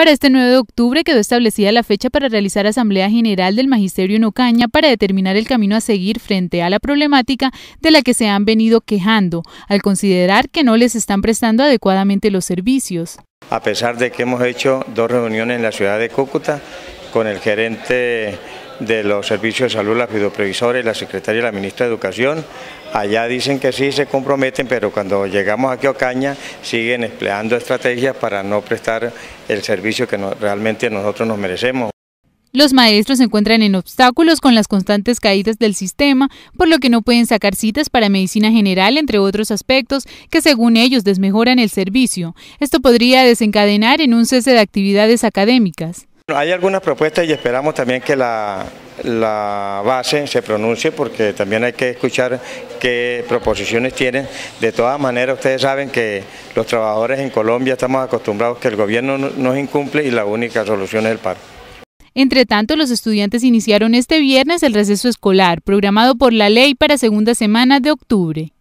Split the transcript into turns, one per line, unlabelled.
Para este 9 de octubre quedó establecida la fecha para realizar Asamblea General del Magisterio en Ocaña para determinar el camino a seguir frente a la problemática de la que se han venido quejando, al considerar que no les están prestando adecuadamente los servicios.
A pesar de que hemos hecho dos reuniones en la ciudad de Cúcuta con el gerente de los servicios de salud, la fideoprevisora y la secretaria y la ministra de Educación. Allá dicen que sí se comprometen, pero cuando llegamos aquí a Ocaña siguen empleando estrategias para no prestar el servicio que realmente nosotros nos merecemos.
Los maestros se encuentran en obstáculos con las constantes caídas del sistema, por lo que no pueden sacar citas para medicina general, entre otros aspectos que según ellos desmejoran el servicio. Esto podría desencadenar en un cese de actividades académicas.
Hay algunas propuestas y esperamos también que la, base se pronuncie porque también hay que escuchar qué proposiciones tienen. De todas maneras, ustedes saben que los trabajadores en Colombia estamos acostumbrados que el gobierno nos incumple y la única solución es el paro.
Entre tanto, los estudiantes iniciaron este viernes el receso escolar, programado por la ley para segunda semana de octubre.